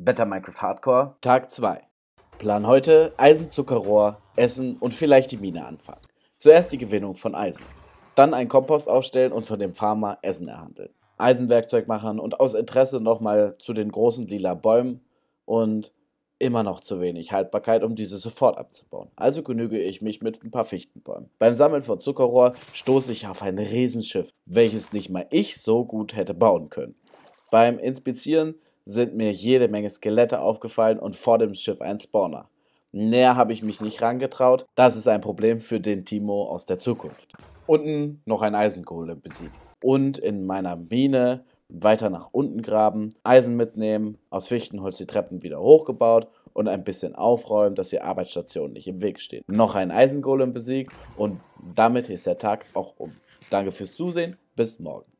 Better Minecraft Hardcore. Tag 2. Plan heute Eisenzuckerrohr, Essen und vielleicht die Mine anfangen. Zuerst die Gewinnung von Eisen. Dann einen Kompost aufstellen und von dem Farmer Essen erhandeln. Eisenwerkzeug machen und aus Interesse nochmal zu den großen lila Bäumen und immer noch zu wenig Haltbarkeit, um diese sofort abzubauen. Also genüge ich mich mit ein paar Fichtenbäumen. Beim Sammeln von Zuckerrohr stoße ich auf ein Riesenschiff, welches nicht mal ich so gut hätte bauen können. Beim Inspizieren sind mir jede Menge Skelette aufgefallen und vor dem Schiff ein Spawner. Näher habe ich mich nicht rangetraut. Das ist ein Problem für den Timo aus der Zukunft. Unten noch ein Eisenkohle besiegt. Und in meiner Mine weiter nach unten graben, Eisen mitnehmen, aus Fichtenholz die Treppen wieder hochgebaut und ein bisschen aufräumen, dass die Arbeitsstationen nicht im Weg stehen. Noch ein Eisengolem besiegt und damit ist der Tag auch um. Danke fürs Zusehen, bis morgen.